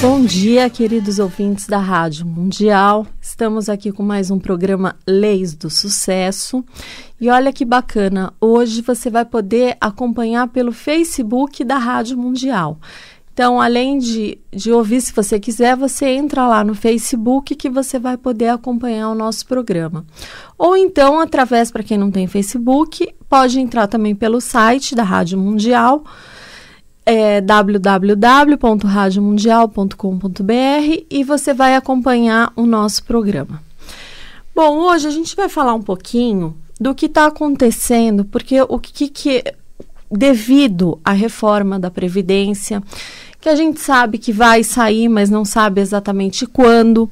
Bom dia, queridos ouvintes da Rádio Mundial. Estamos aqui com mais um programa Leis do Sucesso. E olha que bacana, hoje você vai poder acompanhar pelo Facebook da Rádio Mundial. Então, além de, de ouvir, se você quiser, você entra lá no Facebook que você vai poder acompanhar o nosso programa. Ou então, através, para quem não tem Facebook, pode entrar também pelo site da Rádio Mundial, é, www.radiomundial.com.br e você vai acompanhar o nosso programa. Bom, hoje a gente vai falar um pouquinho do que está acontecendo, porque o que, que é devido à reforma da Previdência que a gente sabe que vai sair, mas não sabe exatamente quando.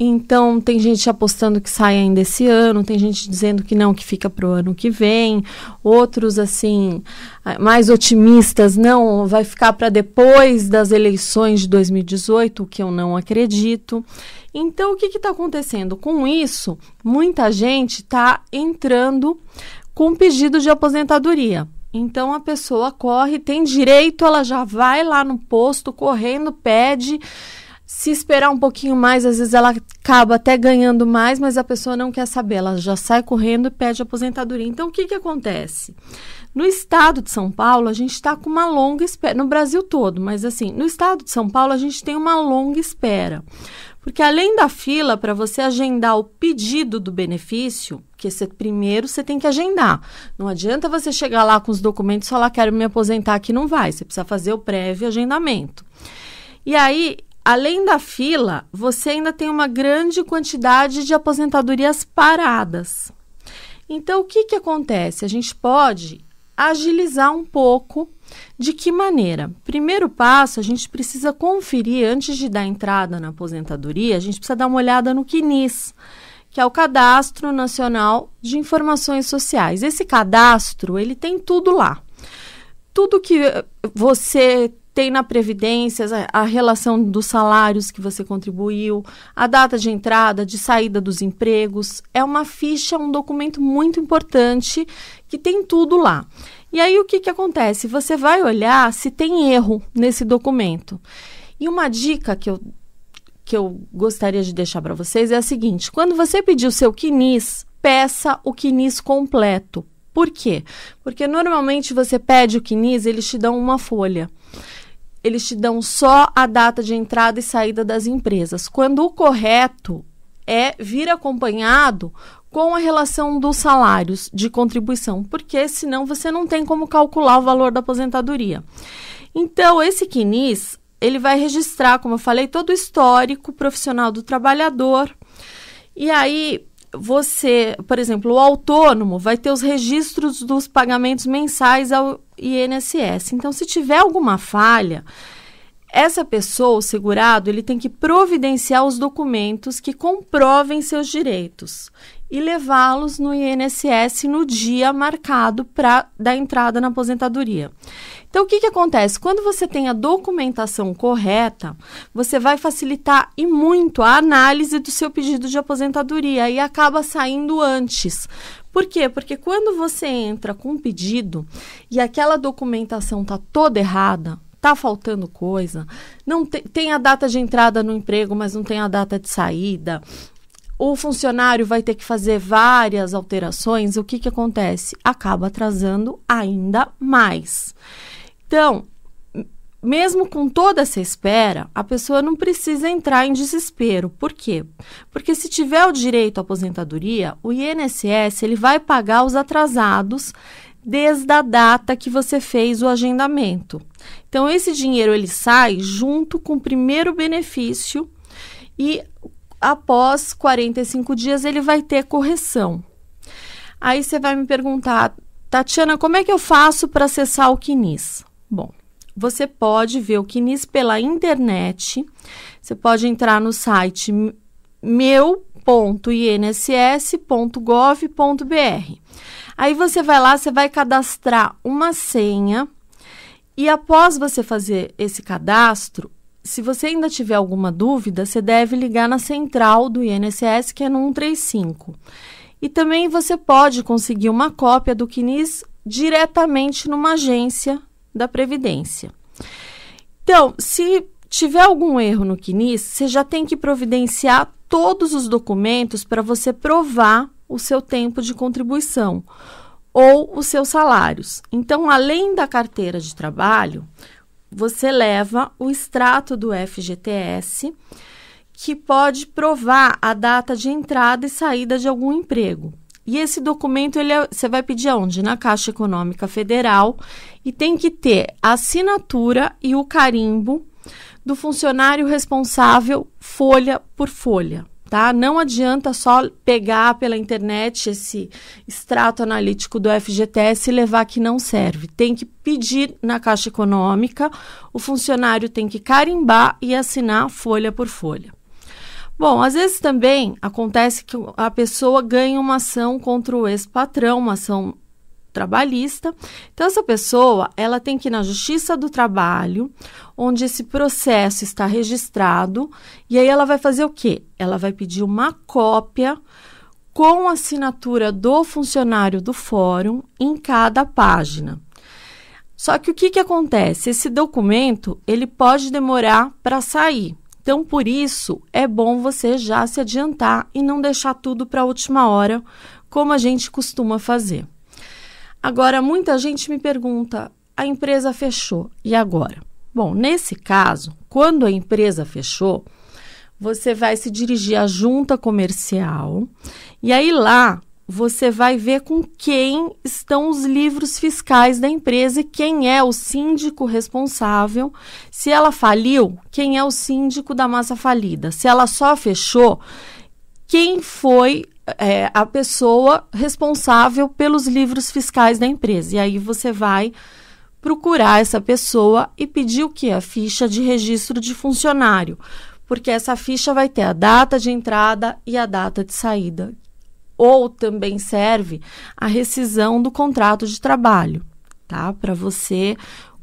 Então, tem gente apostando que sai ainda esse ano, tem gente dizendo que não, que fica para o ano que vem, outros, assim, ah, mais otimistas, não, vai ficar para depois das eleições de 2018, o que eu não acredito. Então, o que está acontecendo? Com isso, muita gente está entrando com pedido de aposentadoria. Então a pessoa corre, tem direito, ela já vai lá no posto correndo, pede. Se esperar um pouquinho mais, às vezes ela acaba até ganhando mais, mas a pessoa não quer saber, ela já sai correndo e pede aposentadoria. Então o que, que acontece? No estado de São Paulo, a gente está com uma longa espera, no Brasil todo, mas assim, no estado de São Paulo, a gente tem uma longa espera. Porque além da fila, para você agendar o pedido do benefício, que você, primeiro você tem que agendar. Não adianta você chegar lá com os documentos e falar, quero me aposentar, que não vai. Você precisa fazer o prévio agendamento. E aí, além da fila, você ainda tem uma grande quantidade de aposentadorias paradas. Então, o que, que acontece? A gente pode agilizar um pouco. De que maneira? Primeiro passo, a gente precisa conferir, antes de dar entrada na aposentadoria, a gente precisa dar uma olhada no CNIS, que é o Cadastro Nacional de Informações Sociais. Esse cadastro, ele tem tudo lá. Tudo que você tem na Previdência a, relação dos salários que você contribuiu, a data de entrada, de saída dos empregos. É uma ficha, um documento muito importante que tem tudo lá. E aí o que, que acontece? Você vai olhar se tem erro nesse documento. E uma dica que eu, que eu gostaria de deixar para vocês é a seguinte: quando você pedir o seu quinis, peça o quinis completo. Por quê? Porque normalmente você pede o quinis, eles te dão uma folha eles te dão só a data de entrada e saída das empresas, quando o correto é vir acompanhado com a relação dos salários de contribuição, porque senão você não tem como calcular o valor da aposentadoria. Então, esse CNIS, ele vai registrar, como eu falei, todo o histórico profissional do trabalhador. E aí, você, por exemplo, o autônomo vai ter os registros dos pagamentos mensais ao INSS. Então, se tiver alguma falha, essa pessoa, o segurado, ele tem que providenciar os documentos que comprovem seus direitos e levá-los no INSS no dia marcado para da entrada na aposentadoria. Então, o que, que acontece? Quando você tem a documentação correta, você vai facilitar e muito a análise do seu pedido de aposentadoria e acaba saindo antes. Por quê? Porque quando você entra com um pedido e aquela documentação está toda errada, tá faltando coisa, não te, tem a data de entrada no emprego, mas não tem a data de saída. O funcionário vai ter que fazer várias alterações. O que, que acontece? Acaba atrasando ainda mais. Então, mesmo com toda essa espera, a pessoa não precisa entrar em desespero. Por quê? Porque se tiver o direito à aposentadoria, o INSS ele vai pagar os atrasados desde a data que você fez o agendamento. Então esse dinheiro ele sai junto com o primeiro benefício e após 45 dias ele vai ter correção. Aí você vai me perguntar, Tatiana, como é que eu faço para acessar o Quinis? Bom, você pode ver o Quinis pela internet. Você pode entrar no site meu.inss.gov.br. Aí você vai lá, você vai cadastrar uma senha e após você fazer esse cadastro, se você ainda tiver alguma dúvida, você deve ligar na central do INSS, que é no 135. E também você pode conseguir uma cópia do CNIS diretamente numa agência da Previdência. Então, se tiver algum erro no CNIS, você já tem que providenciar todos os documentos para você provar o seu tempo de contribuição ou os seus salários. Então, além da carteira de trabalho, você leva o extrato do FGTS, que pode provar a data de entrada e saída de algum emprego. E esse documento ele é, você vai pedir aonde? Na Caixa Econômica Federal e tem que ter a assinatura e o carimbo do funcionário responsável folha por folha. Tá? Não adianta só pegar pela internet esse extrato analítico do FGTS e levar que não serve. Tem que pedir na Caixa Econômica, o funcionário tem que carimbar e assinar folha por folha. Bom, às vezes também acontece que a pessoa ganha uma ação contra o ex-patrão, uma ação trabalhista. Então essa pessoa, ela tem que ir na Justiça do Trabalho, onde esse processo está registrado, e aí ela vai fazer o quê? Ela vai pedir uma cópia com assinatura do funcionário do fórum em cada página. Só que o que, que acontece? Esse documento ele pode demorar para sair. Então, por isso, é bom você já se adiantar e não deixar tudo para a última hora, como a gente costuma fazer. Agora, muita gente me pergunta: a empresa fechou, e agora? Bom, nesse caso, quando a empresa fechou, você vai se dirigir à junta comercial e aí lá você vai ver com quem estão os livros fiscais da empresa e quem é o síndico responsável. Se ela faliu, quem é o síndico da massa falida? Se ela só fechou, quem foi é, a pessoa responsável pelos livros fiscais da empresa. E aí você vai procurar essa pessoa e pedir o que? A ficha de registro de funcionário. Porque essa ficha vai ter a data de entrada e a data de saída. Ou também serve a rescisão do contrato de trabalho, tá? Para você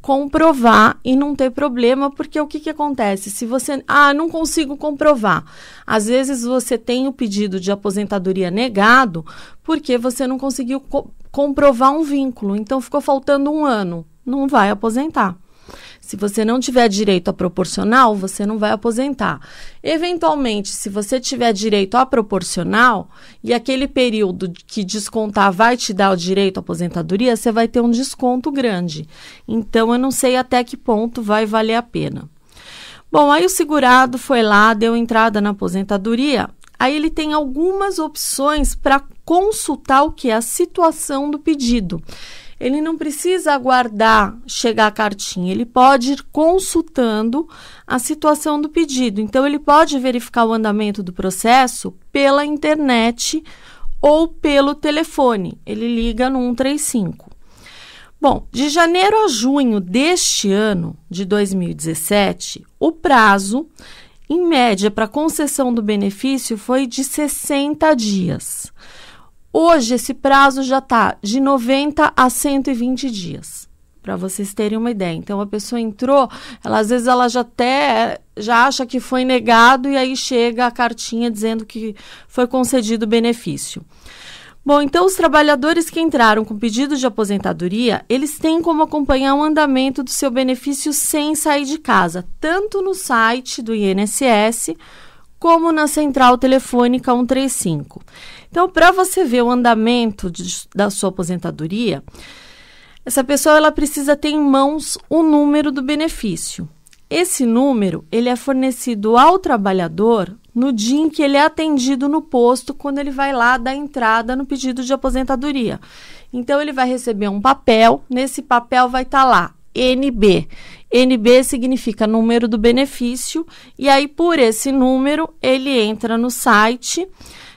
comprovar e não ter problema, porque o que, que acontece? Se você. Ah, não consigo comprovar. Às vezes você tem o pedido de aposentadoria negado porque você não conseguiu co comprovar um vínculo. Então ficou faltando um ano. Não vai aposentar. Se você não tiver direito a proporcional, você não vai aposentar. Eventualmente, se você tiver direito a proporcional e aquele período que descontar vai te dar o direito à aposentadoria, você vai ter um desconto grande. Então, eu não sei até que ponto vai valer a pena. Bom, aí o segurado foi lá, deu entrada na aposentadoria. Aí ele tem algumas opções para consultar o que é a situação do pedido ele não precisa aguardar chegar a cartinha, ele pode ir consultando a situação do pedido. Então, ele pode verificar o andamento do processo pela internet ou pelo telefone. Ele liga no 135. Bom, de janeiro a junho deste ano, de 2017, o prazo, em média, para concessão do benefício foi de 60 dias. Hoje, esse prazo já está de 90 a 120 dias para vocês terem uma ideia. Então a pessoa entrou, ela às vezes ela já até já acha que foi negado e aí chega a cartinha dizendo que foi concedido o benefício. Bom, então os trabalhadores que entraram com pedido de aposentadoria, eles têm como acompanhar o andamento do seu benefício sem sair de casa, tanto no site do INSS como na central telefônica 135. Então, para você ver o andamento de, da sua aposentadoria, essa pessoa ela precisa ter em mãos o número do benefício. Esse número ele é fornecido ao trabalhador no dia em que ele é atendido no posto, quando ele vai lá dar entrada no pedido de aposentadoria. Então ele vai receber um papel, nesse papel vai estar tá lá NB. NB significa número do benefício e aí por esse número ele entra no site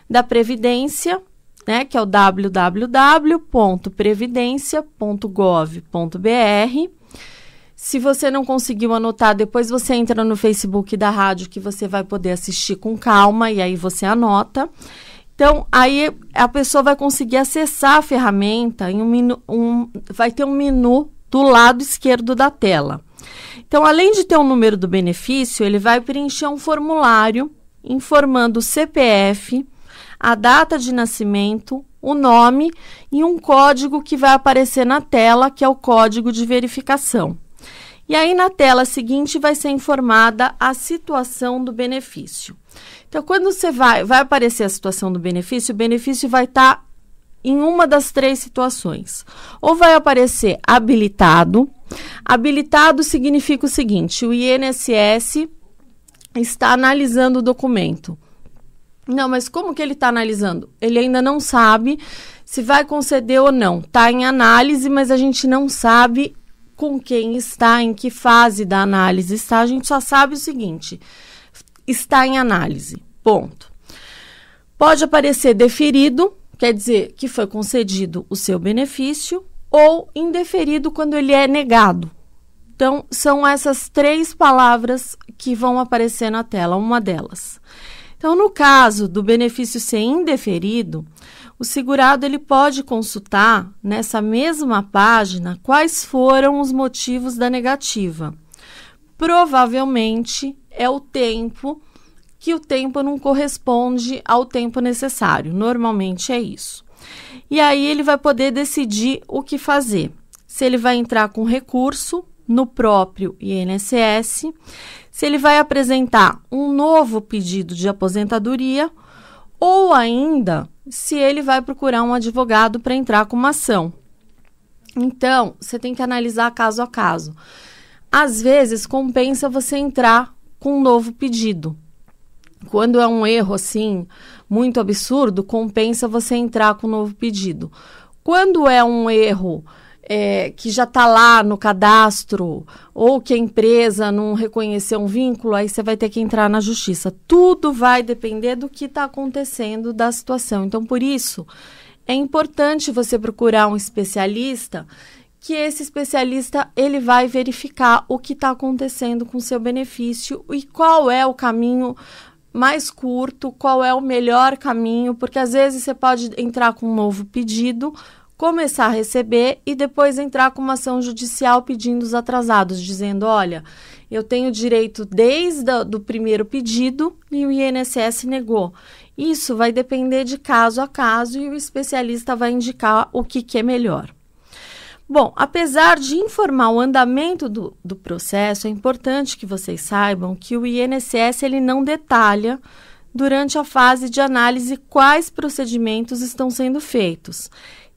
da Previdência, né, que é o www.previdencia.gov.br. Se você não conseguiu anotar, depois você entra no Facebook da rádio que você vai poder assistir com calma e aí você anota. Então, aí a pessoa vai conseguir acessar a ferramenta em um, menu, um, vai ter um menu do lado esquerdo da tela. Então, além de ter o um número do benefício, ele vai preencher um formulário informando o CPF, a data de nascimento, o nome e um código que vai aparecer na tela, que é o código de verificação. E aí, na tela seguinte, vai ser informada a situação do benefício. Então, quando você vai, vai aparecer a situação do benefício, o benefício vai estar tá em uma das três situações. Ou vai aparecer habilitado. Habilitado significa o seguinte: o INSS está analisando o documento. Não, mas como que ele está analisando? Ele ainda não sabe se vai conceder ou não. Está em análise, mas a gente não sabe com quem está, em que fase da análise está. A gente só sabe o seguinte: está em análise. Ponto. Pode aparecer deferido, quer dizer que foi concedido o seu benefício, ou indeferido quando ele é negado. Então, são essas três palavras que vão aparecer na tela, uma delas. Então, no caso do benefício ser indeferido, o segurado ele pode consultar nessa mesma página quais foram os motivos da negativa. Provavelmente é o tempo que o tempo não corresponde ao tempo necessário. Normalmente é isso. E aí ele vai poder decidir o que fazer. Se ele vai entrar com recurso no próprio INSS, se ele vai apresentar um novo pedido de aposentadoria ou ainda se ele vai procurar um advogado para entrar com uma ação. Então, você tem que analisar caso a caso. Às vezes, compensa você entrar com um novo pedido. Quando é um erro assim, muito absurdo, compensa você entrar com um novo pedido. Quando é um erro é, que já está lá no cadastro ou que a empresa não reconheceu um vínculo, aí você vai ter que entrar na justiça. Tudo vai depender do que está acontecendo da situação. Então, por isso, é importante você procurar um especialista que esse especialista ele vai verificar o que está acontecendo com seu benefício e qual é o caminho mais curto, qual é o melhor caminho, porque às vezes você pode entrar com um novo pedido, começar a receber e depois entrar com uma ação judicial pedindo os atrasados, dizendo: olha, eu tenho direito desde o primeiro pedido e o INSS negou. Isso vai depender de caso a caso e o especialista vai indicar o que, que é melhor. Bom, apesar de informar o andamento do, do processo, é importante que vocês saibam que o INSS ele não detalha durante a fase de análise quais procedimentos estão sendo feitos.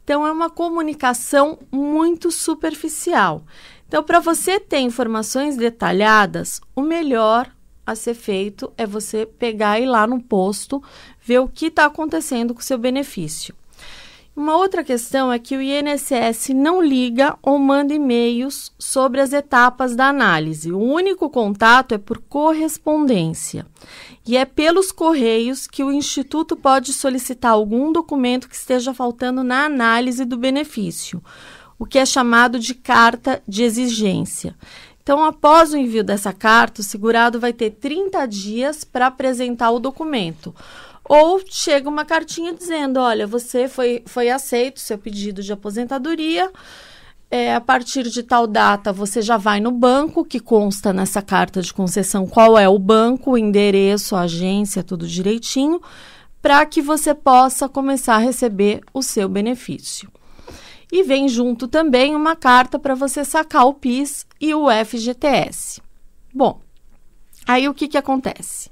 Então, é uma comunicação muito superficial. Então, para você ter informações detalhadas, o melhor a ser feito é você pegar e ir lá no posto, ver o que está acontecendo com o seu benefício. Uma outra questão é que o INSS não liga ou manda e-mails sobre as etapas da análise. O único contato é por correspondência. E é pelos correios que o instituto pode solicitar algum documento que esteja faltando na análise do benefício, o que é chamado de carta de exigência. Então, após o envio dessa carta, o segurado vai ter 30 dias para apresentar o documento ou chega uma cartinha dizendo: olha, você foi, foi aceito seu pedido de aposentadoria. É, a partir de tal data, você já vai no banco, que consta nessa carta de concessão qual é o banco, o endereço, a agência, tudo direitinho, para que você possa começar a receber o seu benefício. E vem junto também uma carta para você sacar o PIS e o FGTS. Bom, aí o que, que acontece?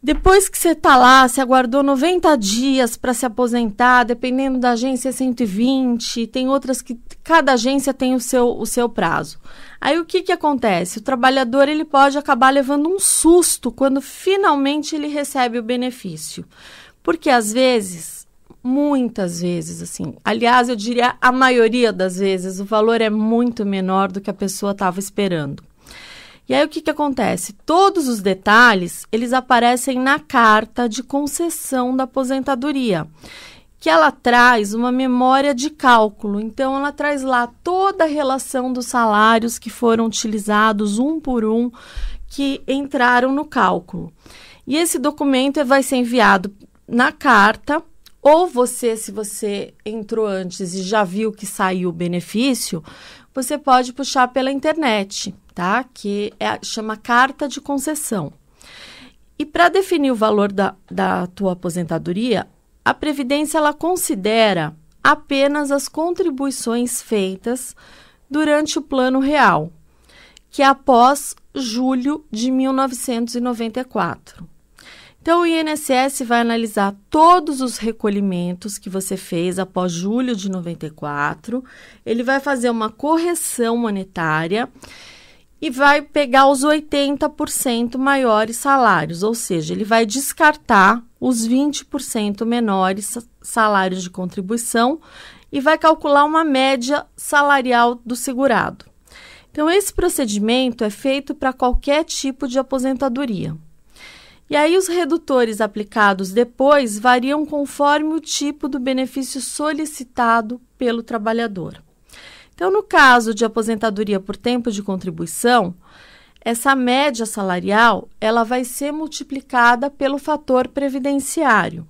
Depois que você está lá, você aguardou 90 dias para se aposentar, dependendo da agência é 120, tem outras que cada agência tem o seu, o seu prazo. Aí o que, que acontece? O trabalhador ele pode acabar levando um susto quando finalmente ele recebe o benefício. Porque às vezes, muitas vezes, assim, aliás, eu diria a maioria das vezes, o valor é muito menor do que a pessoa estava esperando. E aí o que, que acontece? Todos os detalhes, eles aparecem na carta de concessão da aposentadoria, que ela traz uma memória de cálculo. Então ela traz lá toda a relação dos salários que foram utilizados um por um que entraram no cálculo. E esse documento vai ser enviado na carta ou você, se você entrou antes e já viu que saiu o benefício, você pode puxar pela internet tá? Que é, chama carta de concessão. E para definir o valor da, da tua aposentadoria, a Previdência ela considera apenas as contribuições feitas durante o Plano Real, que é após julho de 1994. Então, o INSS vai analisar todos os recolhimentos que você fez após julho de 94. Ele vai fazer uma correção monetária e vai pegar os 80% maiores salários, ou seja, ele vai descartar os 20% menores salários de contribuição e vai calcular uma média salarial do segurado. Então, esse procedimento é feito para qualquer tipo de aposentadoria. E aí, os redutores aplicados depois variam conforme o tipo do benefício solicitado pelo trabalhador. Então, no caso de aposentadoria por tempo de contribuição, essa média salarial ela vai ser multiplicada pelo fator previdenciário.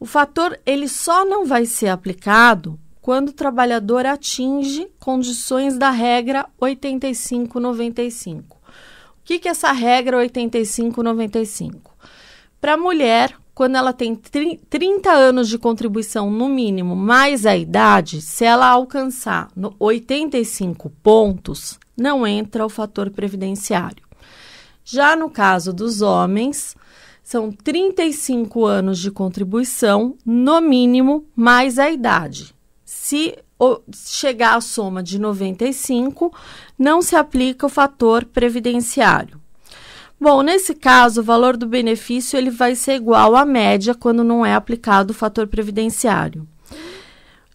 O fator ele só não vai ser aplicado quando o trabalhador atinge condições da regra 8595. O que, que é essa regra 8595? Para a mulher, quando ela tem 30 anos de contribuição no mínimo, mais a idade, se ela alcançar 85 pontos, não entra o fator previdenciário. Já no caso dos homens, são 35 anos de contribuição, no mínimo, mais a idade. Se chegar à soma de 95, não se aplica o fator previdenciário. Bom, nesse caso, o valor do benefício ele vai ser igual à média quando não é aplicado o fator previdenciário.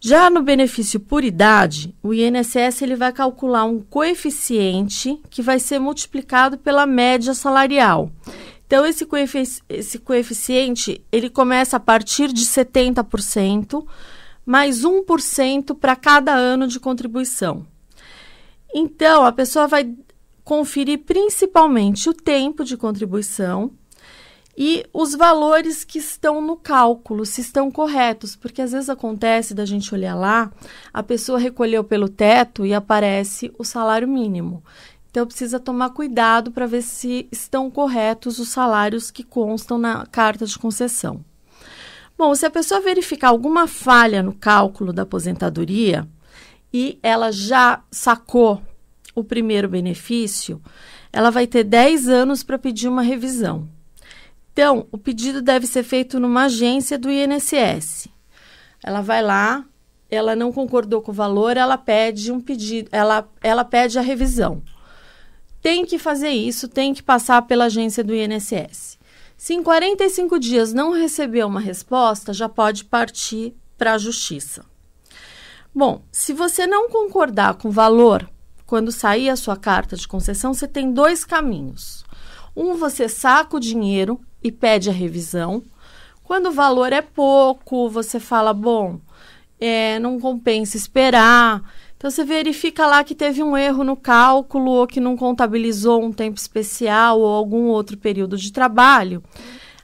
Já no benefício por idade, o INSS ele vai calcular um coeficiente que vai ser multiplicado pela média salarial. Então, esse, coefici esse coeficiente ele começa a partir de 70%, mais 1% para cada ano de contribuição. Então, a pessoa vai conferir principalmente o tempo de contribuição e os valores que estão no cálculo, se estão corretos, porque às vezes acontece da gente olhar lá, a pessoa recolheu pelo teto e aparece o salário mínimo. Então precisa tomar cuidado para ver se estão corretos os salários que constam na carta de concessão. Bom, se a pessoa verificar alguma falha no cálculo da aposentadoria e ela já sacou o primeiro benefício, ela vai ter 10 anos para pedir uma revisão. Então, o pedido deve ser feito numa agência do INSS. Ela vai lá, ela não concordou com o valor, ela pede um pedido, ela, ela pede a revisão. Tem que fazer isso, tem que passar pela agência do INSS. Se em 45 dias não receber uma resposta, já pode partir para a justiça. Bom, se você não concordar com o valor quando sair a sua carta de concessão, você tem dois caminhos. Um, você saca o dinheiro e pede a revisão. Quando o valor é pouco, você fala, bom, é, não compensa esperar. Então, você verifica lá que teve um erro no cálculo ou que não contabilizou um tempo especial ou algum outro período de trabalho.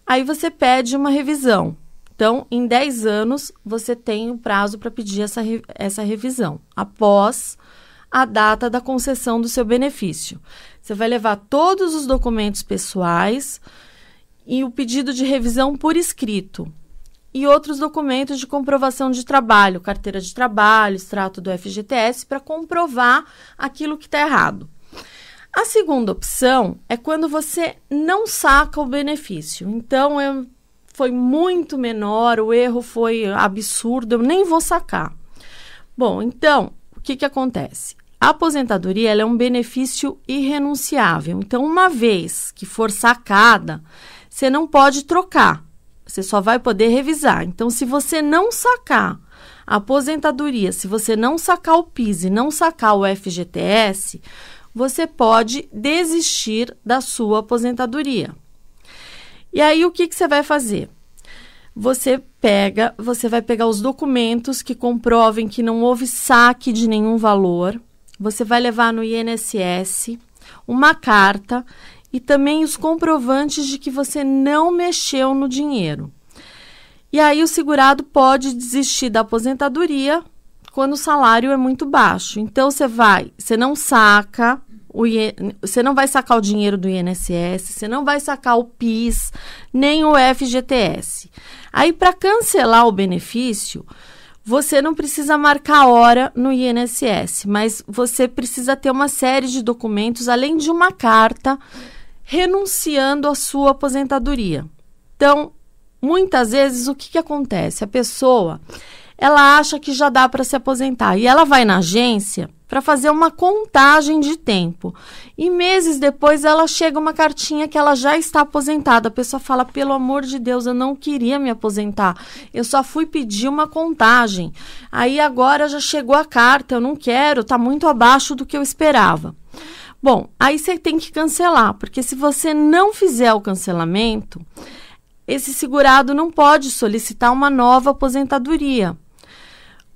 Aí você pede uma revisão. Então, em 10 anos, você tem o um prazo para pedir essa, essa revisão. Após a data da concessão do seu benefício. Você vai levar todos os documentos pessoais e o pedido de revisão por escrito e outros documentos de comprovação de trabalho, carteira de trabalho, extrato do FGTS, para comprovar aquilo que está errado. A segunda opção é quando você não saca o benefício. Então, eu, é, foi muito menor, o erro foi absurdo, eu nem vou sacar. Bom, então, o que, que acontece? A aposentadoria é um benefício irrenunciável. Então, uma vez que for sacada, você não pode trocar. Você só vai poder revisar. Então, se você não sacar a aposentadoria, se você não sacar o PIS e não sacar o FGTS, você pode desistir da sua aposentadoria. E aí, o que, que você vai fazer? Você pega, você vai pegar os documentos que comprovem que não houve saque de nenhum valor você vai levar no INSS uma carta e também os comprovantes de que você não mexeu no dinheiro. E aí o segurado pode desistir da aposentadoria quando o salário é muito baixo. Então você vai, você não saca o você não vai sacar o dinheiro do INSS, você não vai sacar o PIS, nem o FGTS. Aí para cancelar o benefício, você não precisa marcar hora no INSS, mas você precisa ter uma série de documentos, além de uma carta renunciando à sua aposentadoria. Então, muitas vezes o que, que acontece? A pessoa ela acha que já dá para se aposentar e ela vai na agência para fazer uma contagem de tempo. E meses depois ela chega uma cartinha que ela já está aposentada. A pessoa fala: "Pelo amor de Deus, eu não queria me aposentar. Eu só fui pedir uma contagem. Aí agora já chegou a carta, eu não quero, está muito abaixo do que eu esperava." Bom, aí você tem que cancelar, porque se você não fizer o cancelamento, esse segurado não pode solicitar uma nova aposentadoria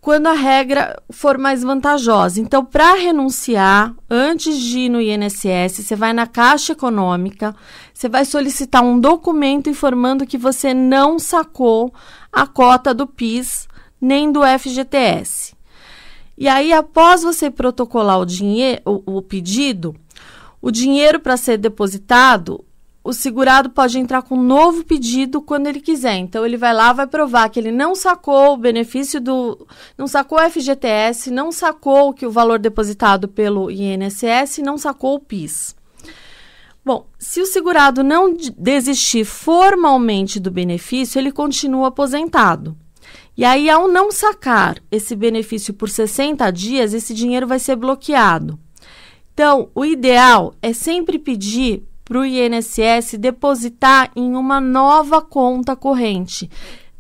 quando a regra for mais vantajosa. Então, para renunciar, antes de ir no INSS, você vai na Caixa Econômica, você vai solicitar um documento informando que você não sacou a cota do PIS nem do FGTS. E aí, após você protocolar o, o, o pedido, o dinheiro para ser depositado o segurado pode entrar com um novo pedido quando ele quiser. Então ele vai lá, vai provar que ele não sacou o benefício do, não sacou o FGTS, não sacou que o valor depositado pelo INSS, não sacou o PIS. Bom, se o segurado não desistir formalmente do benefício, ele continua aposentado. E aí, ao não sacar esse benefício por 60 dias, esse dinheiro vai ser bloqueado. Então, o ideal é sempre pedir para o INSS depositar em uma nova conta corrente.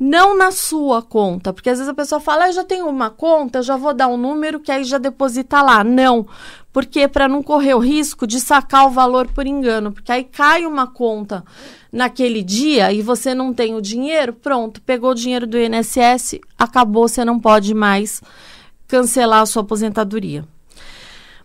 Não na sua conta, porque às vezes a pessoa fala, ah, eu já tenho uma conta, já vou dar um número que aí já deposita lá. Não, porque para não correr o risco de sacar o valor por engano, porque aí cai uma conta naquele dia e você não tem o dinheiro, pronto, pegou o dinheiro do INSS, acabou, você não pode mais cancelar a sua aposentadoria.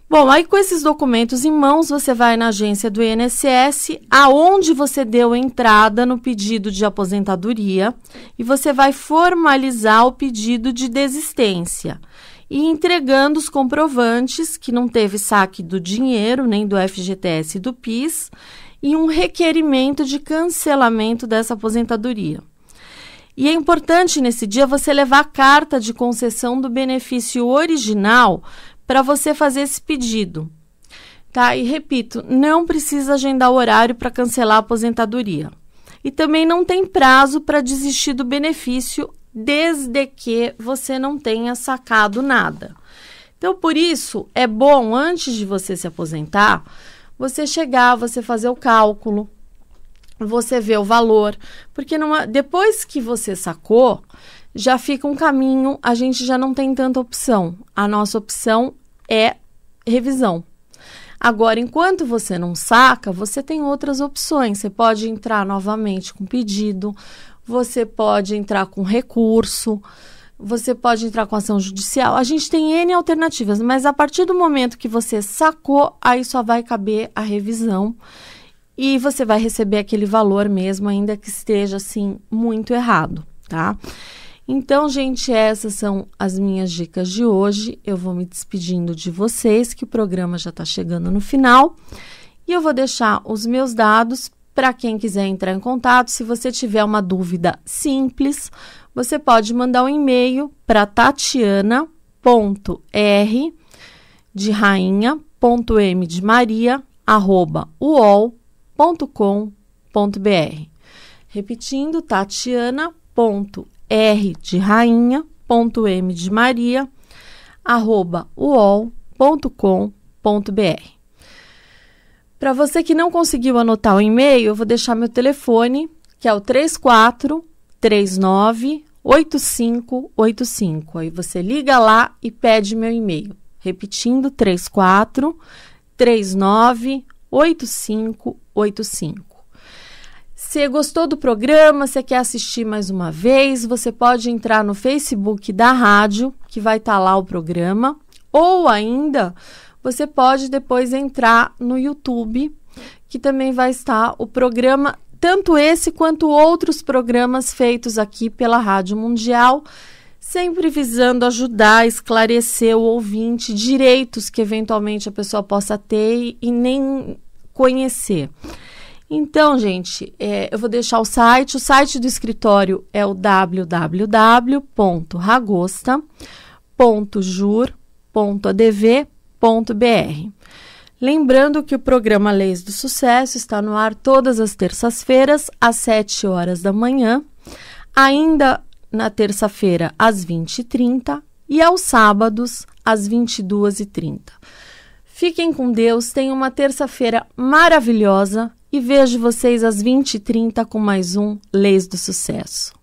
Bom, aí com esses documentos em mãos, você vai na agência do INSS, aonde você deu entrada no pedido de aposentadoria, e você vai formalizar o pedido de desistência e entregando os comprovantes que não teve saque do dinheiro, nem do FGTS e do PIS, e um requerimento de cancelamento dessa aposentadoria. E é importante nesse dia você levar a carta de concessão do benefício original para você fazer esse pedido. Tá? E repito, não precisa agendar o horário para cancelar a aposentadoria. E também não tem prazo para desistir do benefício desde que você não tenha sacado nada. Então, por isso, é bom, antes de você se aposentar, você chegar, você fazer o cálculo, você ver o valor. Porque numa, depois que você sacou, já fica um caminho, a gente já não tem tanta opção. A nossa opção é revisão. Agora, enquanto você não saca, você tem outras opções. Você pode entrar novamente com pedido, você pode entrar com recurso, você pode entrar com ação judicial. A gente tem N alternativas, mas a partir do momento que você sacou, aí só vai caber a revisão e você vai receber aquele valor mesmo, ainda que esteja assim muito errado, tá? Então, gente, essas são as minhas dicas de hoje. Eu vou me despedindo de vocês, que o programa já está chegando no final. E eu vou deixar os meus dados para quem quiser entrar em contato. Se você tiver uma dúvida simples, você pode mandar um e-mail para tatiana.r de rainha.m de maria arroba uol.com.br. Repetindo, tatiana.r r de rainha, ponto m de maria, arroba uol.com.br. Para você que não conseguiu anotar o e-mail, eu vou deixar meu telefone, que é o 34 8585. Aí você liga lá e pede meu e-mail. Repetindo, 34 8585 você gostou do programa, você quer assistir mais uma vez, você pode entrar no Facebook da rádio, que vai estar tá lá o programa, ou ainda você pode depois entrar no YouTube, que também vai estar o programa, tanto esse quanto outros programas feitos aqui pela Rádio Mundial sempre visando ajudar, esclarecer o ouvinte direitos que eventualmente a pessoa possa ter e, e nem conhecer. Então, gente, é, eu vou deixar o site. O site do escritório é o www.ragosta.jur.adv.br. Lembrando que o programa Leis do Sucesso está no ar todas as terças-feiras, às 7 horas da manhã, ainda na terça-feira, às 20h30 e aos sábados, às 22h30. Fiquem com Deus, tenham uma terça-feira maravilhosa e vejo vocês às 20h30 com mais um Leis do Sucesso.